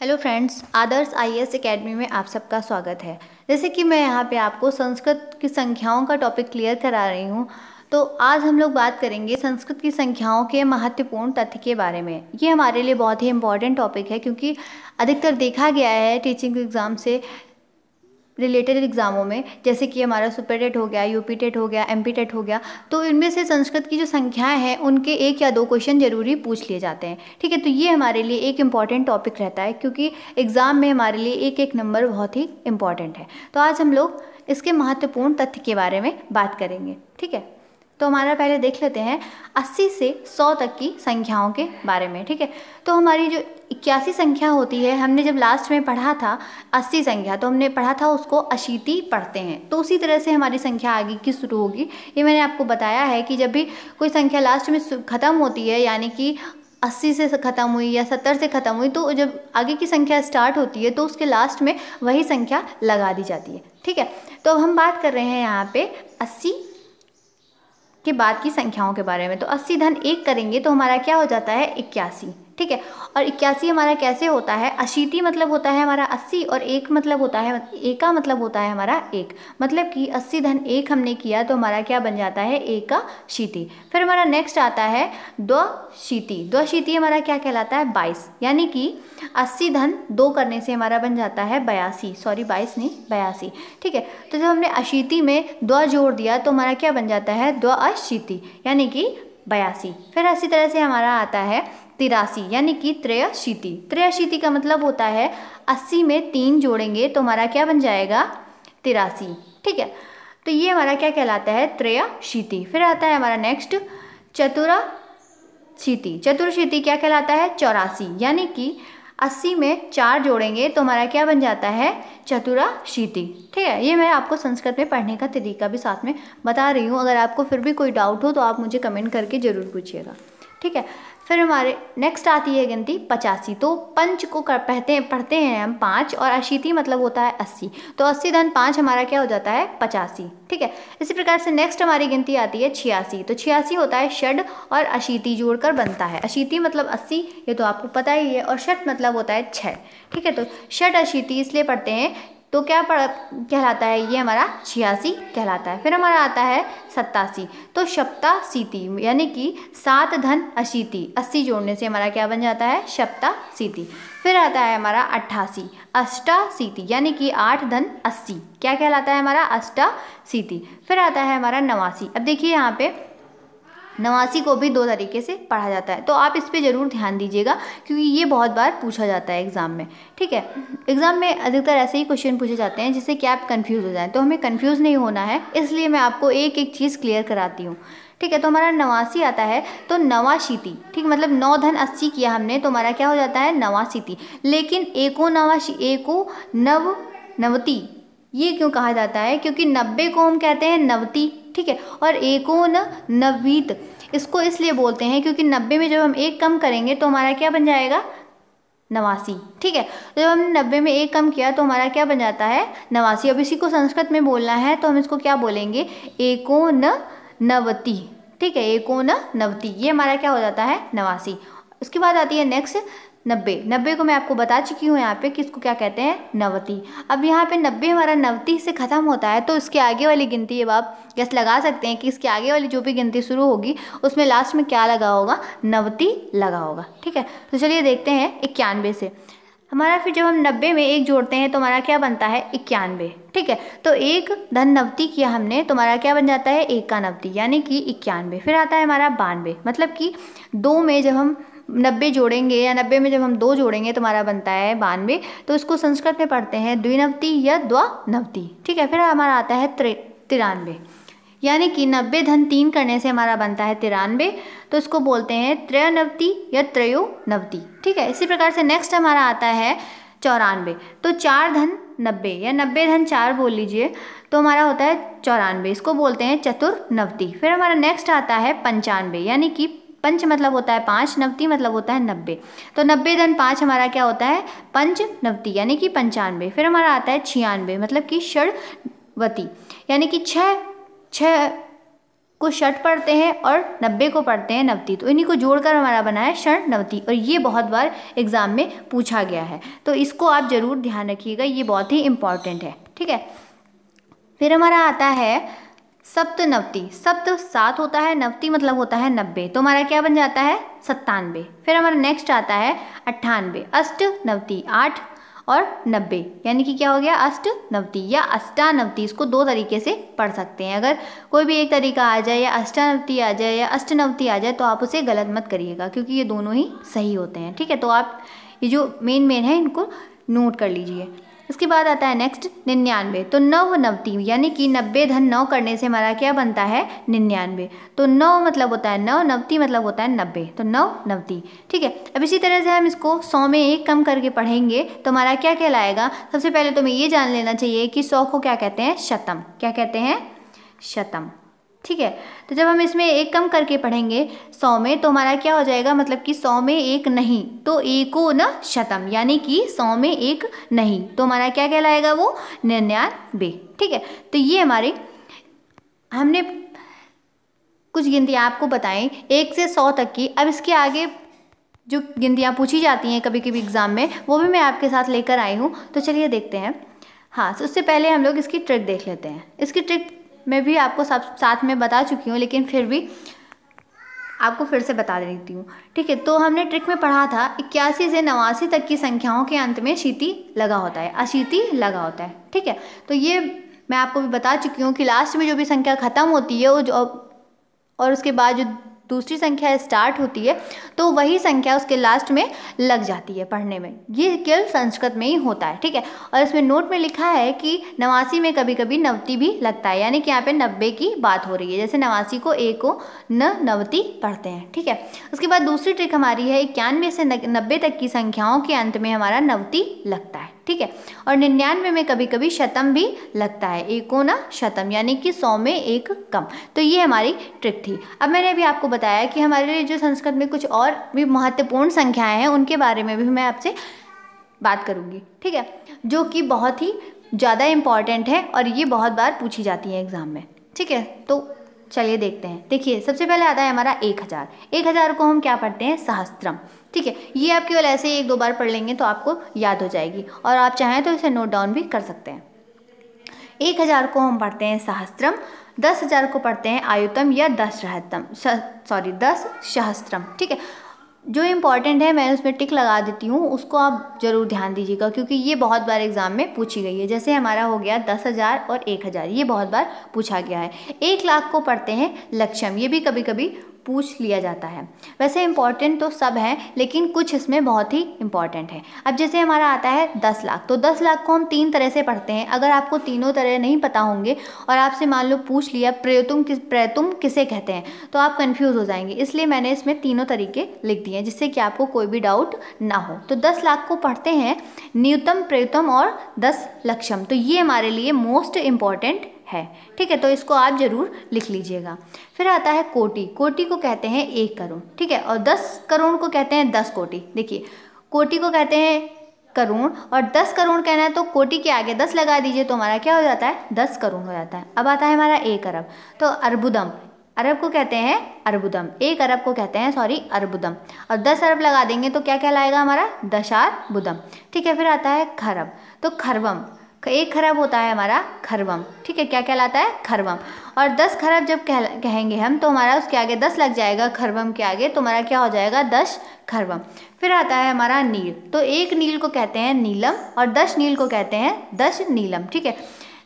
hello friends Adarsh IAS academy में आप सबका स्वागत है जैसे कि मैं यहाँ पे आपको संस्कृत की संख्याओं का टॉपिक क्लियर करा रही हूँ तो आज हम लोग बात करेंगे संस्कृत की संख्याओं के महत्वपूर्ण तथ्य के बारे में ये हमारे लिए बहुत ही इंपॉर्टेंट टॉपिक है क्योंकि अधिकतर देखा गया है टीचिंग एग्ज़ाम से रिलेटेड एग्ज़ामों में जैसे कि हमारा सुपर टेट हो गया यूपी टेट हो गया एमपी टेट हो गया तो इनमें से संस्कृत की जो संख्याएं हैं उनके एक या दो क्वेश्चन जरूरी पूछ लिए जाते हैं ठीक है तो ये हमारे लिए एक इम्पॉर्टेंट टॉपिक रहता है क्योंकि एग्ज़ाम में हमारे लिए एक एक नंबर बहुत ही इम्पॉर्टेंट है तो आज हम लोग इसके महत्वपूर्ण तथ्य के बारे में बात करेंगे ठीक है तो हमारा पहले देख लेते हैं 80 से 100 तक की संख्याओं के बारे में ठीक है तो हमारी जो इक्यासी संख्या होती है हमने जब लास्ट में पढ़ा था 80 संख्या तो हमने पढ़ा था उसको अशीति पढ़ते हैं तो उसी तरह से हमारी संख्या आगे की शुरू होगी ये मैंने आपको बताया है कि जब भी कोई संख्या लास्ट में ख़त्म होती है यानी कि अस्सी से ख़त्म हुई या सत्तर से ख़त्म हुई तो जब आगे की संख्या स्टार्ट होती है तो उसके लास्ट में वही संख्या लगा दी जाती है ठीक है तो अब हम बात कर रहे हैं यहाँ पे अस्सी के बाद की संख्याओं के बारे में तो अस्सी धन एक करेंगे तो हमारा क्या हो जाता है इक्यासी ठीक है और इक्यासी हमारा कैसे होता है अशीति मतलब होता है हमारा अस्सी और एक मतलब होता है एका मतलब होता है हमारा एक मतलब कि अस्सी धन एक हमने किया तो हमारा क्या बन जाता है एका शीति फिर हमारा नेक्स्ट आता है दो शीति दो शीति हमारा क्या कहलाता है बाईस यानी कि अस्सी धन दो करने से हमारा बन जाता है बयासी सॉरी बाईस नहीं बयासी ठीक है तो जब हमने अशीति में दो जोड़ दिया तो हमारा क्या बन जाता है दो अशीति यानी कि बयासी फिर इसी तरह से हमारा आता है तिरासी यानी कि त्रयशीति त्रयशीति का मतलब होता है अस्सी में तीन जोड़ेंगे तो हमारा क्या बन जाएगा तिरासी ठीक है तो ये हमारा क्या कहलाता है त्रयशीति फिर आता है हमारा नेक्स्ट चतुरा क्षिति चतुर्शीति क्या कहलाता है चौरासी यानी कि अस्सी में चार जोड़ेंगे तो हमारा क्या बन जाता है चतुरा शीति ठीक है ये मैं आपको संस्कृत में पढ़ने का तरीका भी साथ में बता रही हूँ अगर आपको फिर भी कोई डाउट हो तो आप मुझे कमेंट करके ज़रूर पूछिएगा ठीक है फिर हमारे नेक्स्ट आती है गिनती पचासी तो पंच को कर पहते हैं पढ़ते हैं हम पाँच और अशीति मतलब होता है अस्सी तो अस्सी धन पाँच हमारा क्या हो जाता है पचासी ठीक है इसी प्रकार से नेक्स्ट हमारी गिनती आती है छियासी तो छियासी होता है षड और अशीति जोड़कर बनता है अशीति मतलब अस्सी ये तो आपको पता ही है और षट मतलब होता है छः ठीक है तो षट अशीति इसलिए पढ़ते हैं तो क्या पड़ कहलाता है ये हमारा छियासी कहलाता है फिर हमारा आता है सत्तासी तो सीति यानी कि सात धन अशीति अस्सी जोड़ने से हमारा क्या बन जाता है सीति फिर आता है हमारा अट्ठासी अष्टा सीति यानी कि आठ धन अस्सी क्या कहलाता है हमारा अष्टा सीति फिर आता है हमारा नवासी अब देखिए यहाँ पे नवासी को भी दो तरीके से पढ़ा जाता है तो आप इस पर ज़रूर ध्यान दीजिएगा क्योंकि ये बहुत बार पूछा जाता है एग्ज़ाम में ठीक है एग्ज़ाम में अधिकतर ऐसे ही क्वेश्चन पूछे जाते हैं जिससे कि आप कन्फ्यूज़ हो जाएँ तो हमें कन्फ्यूज़ नहीं होना है इसलिए मैं आपको एक एक चीज़ क्लियर कराती हूँ ठीक है तो हमारा नवासी आता है तो नवाशीति ठीक मतलब नौ धन अस्सी किया हमने तो हमारा क्या हो जाता है नवासीति लेकिन एको नवाशी एको नव नवती ये क्यों कहा जाता है क्योंकि नब्बे को हम कहते हैं नवती ठीक है और एकोन नवीत इसको इसलिए बोलते हैं क्योंकि नब्बे में जब हम एक कम करेंगे तो हमारा क्या बन जाएगा नवासी ठीक है तो जब हमने नब्बे में एक कम किया तो हमारा क्या बन जाता है नवासी अब इसी को संस्कृत में बोलना है तो हम इसको क्या बोलेंगे एकोन नवती ठीक है एकोन नवती ये हमारा क्या हो जाता है नवासी उसके बाद आती है नेक्स्ट नब्बे नब्बे को मैं आपको बता चुकी हूँ यहाँ पे कि इसको क्या कहते हैं नवती अब यहाँ पे नब्बे हमारा नवती से ख़त्म होता है तो इसके आगे वाली गिनती अब आप गैस लगा सकते हैं कि इसके आगे वाली जो भी गिनती शुरू होगी उसमें लास्ट में क्या लगा होगा नवती लगा होगा ठीक है तो चलिए देखते हैं इक्यानवे से हमारा फिर जब हम नब्बे में एक जोड़ते हैं तो हमारा क्या बनता है इक्यानवे ठीक है तो एक धन नवती किया हमने तुम्हारा तो क्या बन जाता है एक का नवती यानी कि इक्यानवे फिर आता है हमारा बानवे मतलब कि दो में जब हम नब्बे जोड़ेंगे या नब्बे में जब हम दो जोड़ेंगे तो हमारा बनता है बानवे तो इसको संस्कृत में पढ़ते हैं द्विनवति या द्वानवति ठीक है फिर हमारा आता है तिरानवे यानी कि नब्बे धन तीन करने से हमारा बनता है तिरानवे तो इसको बोलते हैं त्रयनवति या त्रयोनवति ठीक है इसी प्रकार से नेक्स्ट हमारा आता है चौरानवे तो चार धन नब्बे या नब्बे धन चार बोल लीजिए तो हमारा होता है चौरानवे इसको बोलते हैं चतुर्नवति फिर हमारा नेक्स्ट आता है पंचानवे यानी कि पंच मतलब होता है पाँच नवती मतलब होता है नब्बे तो नब्बे धन पाँच हमारा क्या होता है पंच नवती यानी कि पंचानवे फिर हमारा आता है छियानवे मतलब कि षड़वती यानी कि छः छः को षट पढ़ते हैं और नब्बे को पढ़ते हैं नवती तो इन्हीं को जोड़कर हमारा बना है षण नवती और ये बहुत बार एग्ज़ाम में पूछा गया है तो इसको आप ज़रूर ध्यान रखिएगा ये बहुत ही इम्पॉर्टेंट है ठीक है फिर हमारा आता है सप्त नवति सप्त सात होता है नवति मतलब होता है नब्बे तो हमारा क्या बन जाता है सत्तानबे फिर हमारा नेक्स्ट आता है अट्ठानबे अष्ट नवति आठ और नब्बे यानी कि क्या हो गया अष्ट नवति या अष्टानवति इसको दो तरीके से पढ़ सकते हैं अगर कोई भी एक तरीका आ जाए या अष्टानवति आ जाए या अष्टनवति आ जाए तो आप उसे गलत मत करिएगा क्योंकि ये दोनों ही सही होते हैं ठीक है तो आप ये जो मेन मेन है इनको नोट कर लीजिए इसके बाद आता है नेक्स्ट निन्यानवे तो नव नवती यानी कि नब्बे धन नौ करने से हमारा क्या बनता है निन्यानवे तो नौ मतलब होता है नौ नवती मतलब होता है नब्बे तो नौ नवती ठीक है अब इसी तरह से हम इसको सौ में एक कम करके पढ़ेंगे तो हमारा क्या कहलाएगा सबसे पहले तो हमें ये जान लेना चाहिए कि सौ को क्या कहते हैं शतम क्या कहते हैं शतम ठीक है तो जब हम इसमें एक कम करके पढ़ेंगे सौ में तो हमारा क्या हो जाएगा मतलब कि सौ में एक नहीं तो एको न शतम यानी कि सौ में एक नहीं तो हमारा क्या कहलाएगा वो निन्यानबे ठीक है तो ये हमारे हमने कुछ गिनतियाँ आपको बताएं एक से सौ तक की अब इसके आगे जो गिनतियाँ पूछी जाती हैं कभी कभी एग्ज़ाम में वो भी मैं आपके साथ लेकर आई हूँ तो चलिए देखते हैं हाँ तो उससे पहले हम लोग इसकी ट्रिक देख लेते हैं इसकी ट्रिक मैं भी आपको सब साथ में बता चुकी हूँ लेकिन फिर भी आपको फिर से बता देती हूँ ठीक है तो हमने ट्रिक में पढ़ा था इक्यासी से नवासी तक की संख्याओं के अंत में शीति लगा होता है अशीति लगा होता है ठीक है तो ये मैं आपको भी बता चुकी हूँ कि लास्ट में जो भी संख्या ख़त्म होती है वो जो और उसके बाद जो दूसरी संख्या स्टार्ट होती है तो वही संख्या उसके लास्ट में लग जाती है पढ़ने में ये केवल संस्कृत में ही होता है ठीक है और इसमें नोट में लिखा है कि नवासी में कभी कभी नवती भी लगता है यानी कि यहाँ पे नब्बे की बात हो रही है जैसे नवासी को एक को न नवती पढ़ते हैं ठीक है उसके बाद दूसरी ट्रिक हमारी है इक्यानवे से नब्बे तक की संख्याओं के अंत में हमारा नवती लगता है ठीक है और निन्यानवे में कभी कभी शतम भी लगता है एकोना शतम यानी कि सौ में एक कम तो ये हमारी ट्रिक थी अब मैंने अभी आपको बताया कि हमारे लिए जो संस्कृत में कुछ और भी महत्वपूर्ण संख्याएँ हैं उनके बारे में भी मैं आपसे बात करूँगी ठीक है जो कि बहुत ही ज़्यादा इम्पॉर्टेंट है और ये बहुत बार पूछी जाती है एग्ज़ाम में ठीक है तो चलिए देखते हैं देखिए सबसे पहले आता है हमारा एक हज़ार एक हज़ार को हम क्या पढ़ते हैं सहस्त्रम ठीक है ये आप केवल ऐसे ही एक दो बार पढ़ लेंगे तो आपको याद हो जाएगी और आप चाहें तो इसे नोट डाउन भी कर सकते हैं एक हज़ार को हम पढ़ते हैं सहस्त्रम दस हज़ार को पढ़ते हैं आयुतम या दस रहतम सॉरी दस सहस्त्रम ठीक है जो इम्पॉर्टेंट है मैं उसमें टिक लगा देती हूँ उसको आप ज़रूर ध्यान दीजिएगा क्योंकि ये बहुत बार एग्ज़ाम में पूछी गई है जैसे हमारा हो गया दस हज़ार और एक हज़ार ये बहुत बार पूछा गया है एक लाख को पढ़ते हैं लक्ष्यम ये भी कभी कभी पूछ लिया जाता है वैसे इंपॉर्टेंट तो सब है लेकिन कुछ इसमें बहुत ही इंपॉर्टेंट है अब जैसे हमारा आता है दस लाख तो दस लाख को हम तीन तरह से पढ़ते हैं अगर आपको तीनों तरह नहीं पता होंगे और आपसे मान लो पूछ लिया प्रयतुम किस प्रयतुम किसे कहते हैं तो आप कन्फ्यूज़ हो जाएंगे इसलिए मैंने इसमें तीनों तरीके लिख दिए हैं जिससे कि आपको कोई भी डाउट ना हो तो दस लाख को पढ़ते हैं न्यूनतम प्रयतम और दस लक्षम तो ये हमारे लिए मोस्ट इम्पॉर्टेंट है ठीक है तो इसको आप ज़रूर लिख लीजिएगा फिर आता है कोटि कोटि को कहते हैं एक करोड़ ठीक है और दस करोड़ को कहते हैं दस कोटि देखिए कोटि को कहते हैं करोड़ और दस करोड़ कहना है तो कोटि के आगे दस लगा दीजिए तो हमारा क्या हो जाता है दस करोड़ हो जाता है अब आता है हमारा एक अरब तो अरबुदम अरब को कहते हैं अर्बुदम एक अरब को कहते हैं सॉरी अर्बुदम और दस अरब लगा देंगे तो क्या कहलाएगा हमारा दशार बुदम ठीक है फिर आता है खरब तो खरबम एक खराब होता है हमारा खरवम ठीक है क्या कहलाता है खरवम और दस खराब जब कह कहेंगे हम तो हमारा उसके आगे दस लग जाएगा खरवम के आगे तो हमारा क्या हो जाएगा दस खरवम फिर आता है हमारा नील तो एक नील को कहते हैं नीलम और दस नील को कहते हैं दस नीलम ठीक है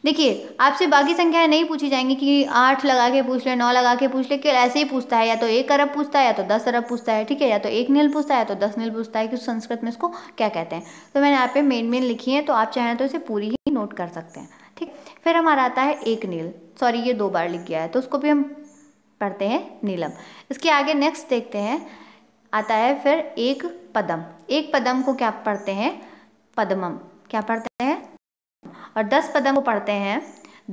देखिए आपसे बाकी संख्याएं नहीं पूछी जाएंगी कि आठ लगा के पूछ ले नौ लगा के पूछ ले केवल ऐसे ही पूछता है या तो एक अरब पूछता है या तो दस अरब पूछता है ठीक है या तो एक नील पूछता है या तो दस नील पूछता है कि संस्कृत में इसको क्या कहते हैं तो मैंने यहाँ पे मेन मेन लिखी है तो आप चाहें तो इसे पूरी ही नोट कर सकते हैं ठीक फिर हमारा आता है एक नील सॉरी ये दो बार लिख गया है तो उसको भी हम पढ़ते हैं नीलम इसके आगे नेक्स्ट देखते हैं आता है फिर एक पदम एक पदम को क्या पढ़ते हैं पदमम क्या पढ़ते हैं और दस पदम को पढ़ते हैं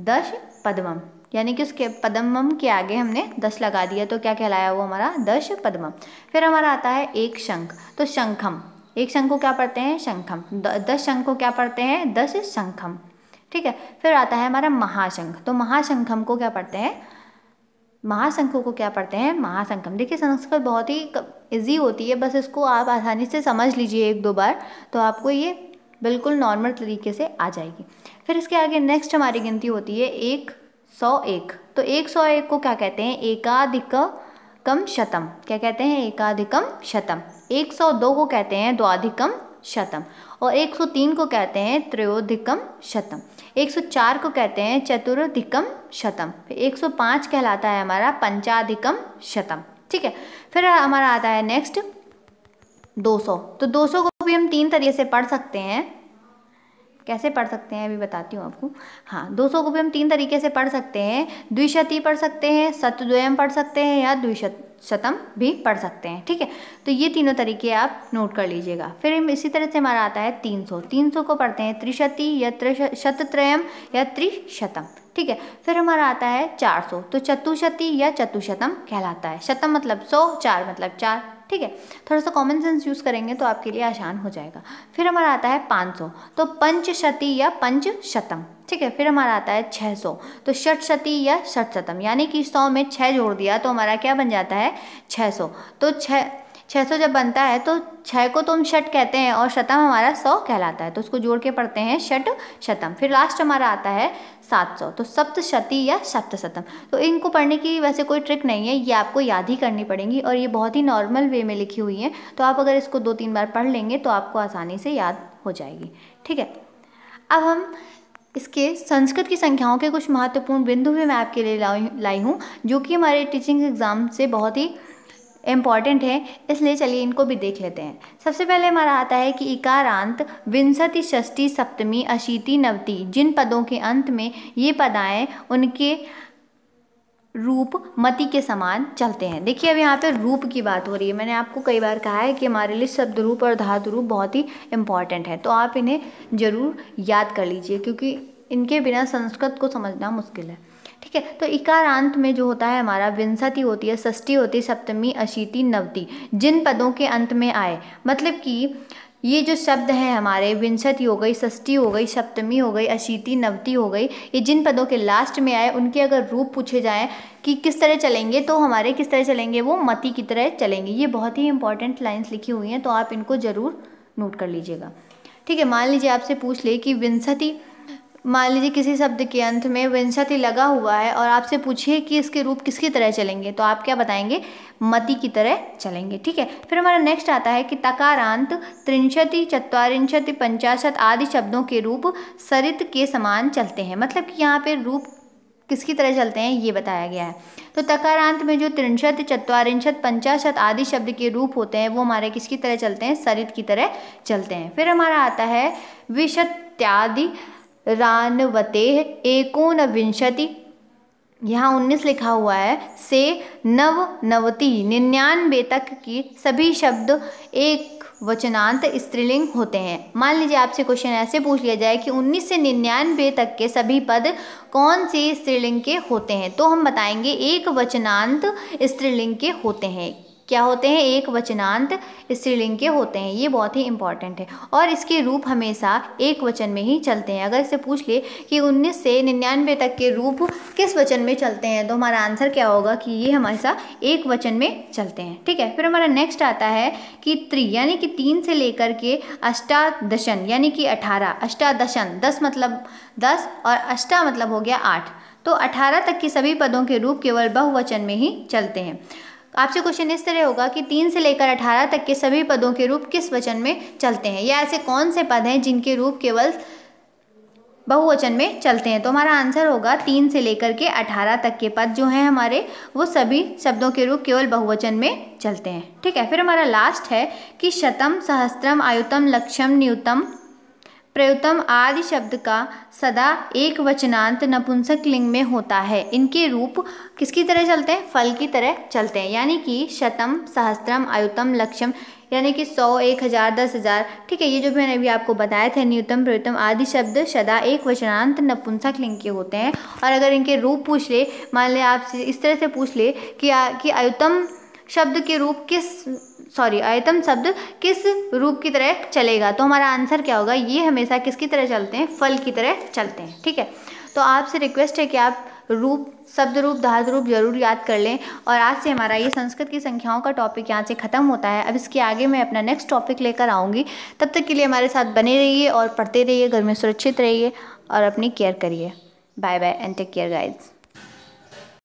दश पद्मम यानी कि उसके पद्मम के आगे हमने दस लगा दिया तो क्या कहलाया वो हमारा दश पद्मम फिर हमारा आता है एक शंख तो शंखम एक शंख को क्या पढ़ते हैं शंखम दस शंख को क्या पढ़ते हैं दस शंखम ठीक है फिर आता है हमारा महाशंख तो महाशंखम को क्या पढ़ते हैं महाशंखों को क्या पढ़ते हैं महासंखम देखिए संस्कृत बहुत ही इजी होती है बस इसको आप आसानी से समझ लीजिए एक दो बार तो आपको ये बिल्कुल नॉर्मल तरीके से आ जाएगी फिर इसके आगे नेक्स्ट हमारी गिनती होती है एक सौ एक तो एक सौ एक को क्या कहते हैं एकाधिक कम शतम क्या कहते हैं एकाधिकम शतम एक सौ दो को कहते हैं द्वाधिकम शतम और एक सौ तीन को कहते हैं त्रयोधिकम शतम एक सौ चार को कहते हैं चतुर्धिकम शतम फिर एक सौ पाँच कहलाता है हमारा पंचाधिकम शतम ठीक है फिर हमारा आता है नेक्स्ट 200 तो 200 को भी हम तीन तरीके से पढ़ सकते हैं कैसे पढ़ सकते हैं अभी बताती हूँ आपको हाँ 200 को भी हम तीन तरीके से पढ़ सकते हैं द्विशति पढ़ सकते हैं सतद्वयम पढ़ सकते हैं या द्विशत शतम भी पढ़ सकते हैं ठीक है तो ये तीनों तरीके आप नोट कर लीजिएगा फिर हम इसी तरह से हमारा आता है 300 300 को पढ़ते हैं त्रिशति या शतत्रयम या त्रिशतम ठीक है फिर हमारा आता है सौ तो चतुशति या चतुशतम कहलाता है शतम मतलब सौ चार मतलब चार ठीक है थोड़ा सा कॉमन सेंस यूज़ करेंगे तो आपके लिए आसान हो जाएगा फिर हमारा आता है 500 तो पंचशती या पंचशतम ठीक है फिर हमारा आता है 600 तो षटशती या षटशतम यानी कि सौ में छः जोड़ दिया तो हमारा क्या बन जाता है 600 तो छः छः सौ जब बनता है तो छः को तो हम शट कहते हैं और शतम हमारा सौ कहलाता है तो उसको जोड़ के पढ़ते हैं शट शतम फिर लास्ट हमारा आता है सात सौ तो सप्तशती या सप्तशतम तो इनको पढ़ने की वैसे कोई ट्रिक नहीं है ये आपको याद ही करनी पड़ेंगी और ये बहुत ही नॉर्मल वे में लिखी हुई है तो आप अगर इसको दो तीन बार पढ़ लेंगे तो आपको आसानी से याद हो जाएगी ठीक है अब हम इसके संस्कृत की संख्याओं के कुछ महत्वपूर्ण बिंदु भी मैं आपके लिए लाई हूँ जो कि हमारे टीचिंग एग्ज़ाम से बहुत ही इम्पॉर्टेंट हैं इसलिए चलिए इनको भी देख लेते हैं सबसे पहले हमारा आता है कि इकारांत विंसति षष्टी सप्तमी अशीति नवती जिन पदों के अंत में ये पद आए उनके रूप मति के समान चलते हैं देखिए अब यहाँ पे रूप की बात हो रही है मैंने आपको कई बार कहा है कि हमारे लिए शब्द रूप और धातु रूप बहुत ही इम्पॉर्टेंट है तो आप इन्हें ज़रूर याद कर लीजिए क्योंकि इनके बिना संस्कृत को समझना मुश्किल है ठीक है तो इकारांत में जो होता है हमारा विंसति होती है षष्ठी होती है सप्तमी अशीति नवती जिन पदों के अंत में आए मतलब कि ये जो शब्द हैं हमारे विंशति हो गई षष्ठी हो गई सप्तमी हो गई अशीति नवती हो गई ये जिन पदों के लास्ट में आए उनके अगर रूप पूछे जाएँ कि किस तरह चलेंगे तो हमारे किस तरह चलेंगे वो मती की तरह चलेंगे ये बहुत ही इंपॉर्टेंट लाइन्स लिखी हुई हैं तो आप इनको ज़रूर नोट कर लीजिएगा ठीक है मान लीजिए आपसे पूछ ले कि विंसति मान लीजिए किसी शब्द के अंत में विंशति लगा हुआ है और आपसे पूछिए कि इसके रूप किसकी तरह चलेंगे तो आप क्या बताएंगे मति की तरह चलेंगे ठीक है फिर हमारा नेक्स्ट आता है कि तकारांत त्रिंशति चत्वारिंशति पंचाशत आदि शब्दों के रूप सरित के समान चलते हैं मतलब कि यहाँ पर रूप किसकी तरह चलते हैं ये बताया गया है तो तकारांत में जो त्रिंशत चतवारिंशत पंचाशत आदि शब्द के रूप होते हैं वो हमारे किसकी तरह चलते हैं सरित की तरह चलते हैं फिर हमारा आता है विशत्यादि एकोन विंशति यहाँ उन्नीस लिखा हुआ है से नव नवति निन्यानवे तक की सभी शब्द एक वचनांत स्त्रीलिंग होते हैं मान लीजिए आपसे क्वेश्चन ऐसे पूछ लिया जाए कि उन्नीस से निन्यानवे तक के सभी पद कौन से स्त्रीलिंग के होते हैं तो हम बताएंगे एक वचनांत स्त्रीलिंग के होते हैं क्या होते हैं एक वचनांत स्त्रीलिंग के होते हैं ये बहुत ही इंपॉर्टेंट है और इसके रूप हमेशा एक वचन में ही चलते हैं अगर इससे पूछ ले कि 19 से निन्यानवे तक के रूप किस वचन में चलते हैं तो हमारा आंसर क्या होगा कि ये हमेशा एक वचन में चलते हैं ठीक है फिर हमारा नेक्स्ट आता है कि त्रि यानी कि तीन से लेकर के अष्टादशन यानी कि अठारह अष्टादशन दस मतलब दस और अष्टा मतलब हो गया आठ तो अठारह तक के सभी पदों के रूप केवल बहुवचन में ही चलते हैं आपसे क्वेश्चन इस तरह होगा कि तीन से लेकर अठारह तक के सभी पदों के रूप किस वचन में चलते हैं या ऐसे कौन से पद हैं जिनके रूप केवल बहुवचन में चलते हैं तो हमारा आंसर होगा तीन से लेकर के अठारह तक के पद जो हैं हमारे वो सभी शब्दों के रूप केवल बहुवचन में चलते हैं ठीक है फिर हमारा लास्ट है कि शतम सहस्त्रम आयुतम लक्षम न्यूतम प्रयुतम आदि शब्द का सदा एक वचनांत नपुंसक लिंग में होता है इनके रूप किसकी तरह चलते हैं फल की तरह चलते हैं यानी कि शतम सहस्त्रम आयुतम लक्ष्यम यानी कि सौ एक हज़ार दस हज़ार ठीक है ये जो मैंने अभी आपको बताया था न्यूनतम प्रयुतम आदि शब्द सदा एक वचनांत नपुंसक लिंग के होते हैं और अगर इनके रूप पूछ ले मान लें आपसे इस तरह से पूछ ले कि, कि आयुतम शब्द के रूप किस सॉरी आयतम शब्द किस रूप की तरह चलेगा तो हमारा आंसर क्या होगा ये हमेशा किसकी तरह चलते हैं फल की तरह चलते हैं ठीक है तो आपसे रिक्वेस्ट है कि आप रूप शब्द रूप धातु रूप जरूर याद कर लें और आज से हमारा ये संस्कृत की संख्याओं का टॉपिक यहाँ से ख़त्म होता है अब इसके आगे मैं अपना नेक्स्ट टॉपिक लेकर आऊँगी तब तक के लिए हमारे साथ बने रहिए और पढ़ते रहिए घर में सुरक्षित रहिए और अपनी केयर करिए bye bye and take care guides